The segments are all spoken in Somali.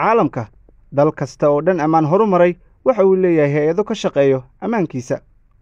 caalamka dal kasta oo dhan ammaan horumaray waxa uu leeyahay hay-ado ka shaqeeyo ammaankiisa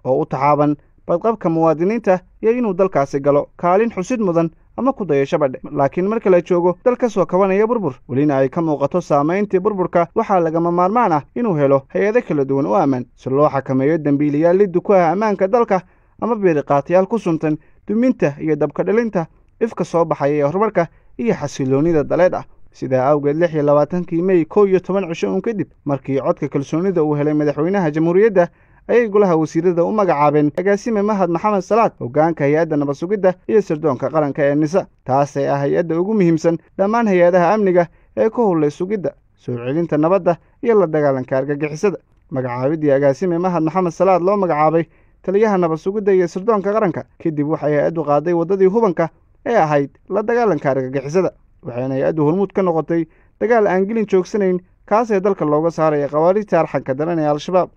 oo u taxaaban badqabka muwaadiniinta iyo inuu dalkaasi galo kaalin xusid mudan ama ku dayo shabadhe laakiin marka la joogo dal ka soo kabanaya burbur welina ay ka muuqato saamayntii burburka waxaa lagama maarmaan ah inuu helo hay-ado kala duwan oo ammaan si loo xakameeyo dembiilayaal liddu ku ah ammaanka dalka ama biiriqaatayaal ku suntan duminta iyo dabkadhalinta ifka soo baxaya ee horumarka iyo xasiloonida daleed ah sidaa awgeed lix iyo labaatankii mey kow iyo toban cisho uun kadib markii codka kalsoonida uu helay madaxweynaha jamhuuriyadda ayay golaha wasiirada u magacaabeen agaasime mahad maxamed salaad hoggaanka hay-adda nabad sugidda iyo sirdoonka qaranka ee nisa taasay ah hay-adda ugu muhiimsan dhammaan hay-adaha amniga ee ku hullay sugidda soo celinta nabadda iyo la dagaalanka argagixisada magacaabiddii agaasime mahad maxamed salaad loo magacaabay taliyaha nabad sugidda iyo sirdoonka qaranka kadib waxay hay-addu qaaday waddadii hubanka ee ahayd la dagaalanka argagixisada waxayna hay-addu hormuud ka noqotay dagaal aan gelin joogsanayn kaasee dalka looga saaraya khawaariijta arxanka daran ee al-shabaab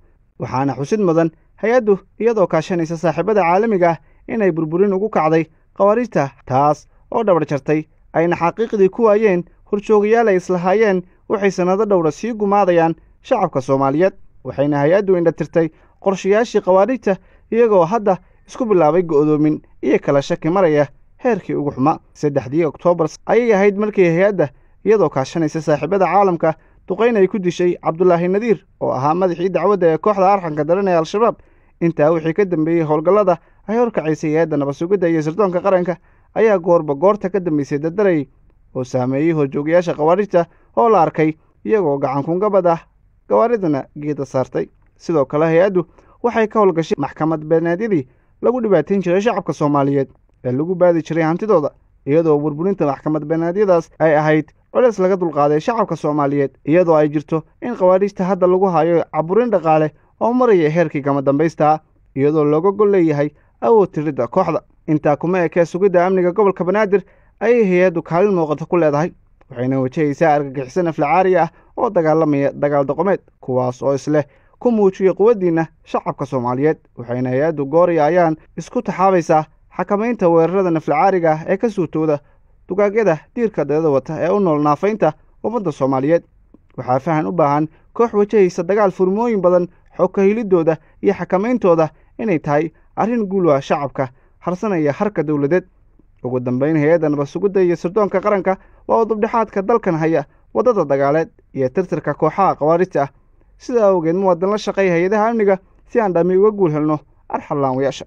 waxaana xusid mudan hay-addu iyadoo kaashanaysa saaxiibada caalamiga ah inay burburin ugu kacday khawaariijta taas oo dhabar jartay ayna xaqiiqdii ku waayeen horjoogayaalay islahaayeen waxay sannado dhowra sii gumaadayaan shacabka soomaaliyeed waxayna hay-addu indhatirtay qorshayaashii khawaariijta iyagoo hadda isku bilaabay go'doomin iyo kala shaki maraya heerkii ugu xumaa saddexdii oktoobar ayay ahayd markii hay-adda iyadoo kaashanaysa saaxiibada caalamka duqayn ay ku dishay cabdulaahi nadiir oo ahaa madaxii dacwadda ee kooxda arxanka daran ee al-shabaab intaa wixii ka dambeeyey howlgallada ay horkacaysay hay-adda nabadsugidda iyo sirdoonka qaranka ayaa goorba goorta ka dambeysay dadaray oo saameeyey horjoogayaasha khawaarijta oo la arkay iyagoo gacankungabad ah gawaaridana geeda saartay sidoo kale hay-addu waxay ka howlgashay maxkamad beenaadyadii lagu dhibaateyn jiray shacabka soomaaliyeed ee lagu baadi jiray hantidooda iyadoo burburinta maxkamad banaadyadaas ay ahayd culeys laga dulqaaday shacabka soomaaliyeed iyadoo ay jirto in khawaadhijta hadda lagu hayo caburin dhaqaale oo maraya heerkii gama dambaysta iyadoo looga gol leeyahay awood tiridda kooxda intaa kuma ekee sugidda amniga gobolka banaadir ayay hay-addu kaalin muuqato ku leedahay waxayna wajahaysaa argagixisan aflacaari ah oo dagaalamaya dagaal doqomeed kuwaas oo isleh ku muujiya quwaddiinna shacabka soomaaliyeed waxayna hay-addu goor iyo ayaan isku taxaabaysaa xakamaynta weerarada naflacaariga ah ee ka suutooda dugaagyada diirka dayada wata ee u nool naafaynta ummadda soomaaliyeed waxaa fahan u baahan koox wajahaysa dagaal furmooyin badan xogkahiliddooda iyo xakamayntooda inay tahay arrin guulwa shacabka harsanaya harka dowladeed ugu dambayn hay-adda nabadsugudda iyo sirdoonka qaranka waa udubdhexaadka dalkan haya waddada dagaaleed iyo tirtirka kooxaha khawaarijta ah sidaa awgeed muwaadan la shaqeeya hay-adaha amniga si aan dhammi uga guul helno arxallaanwayaasha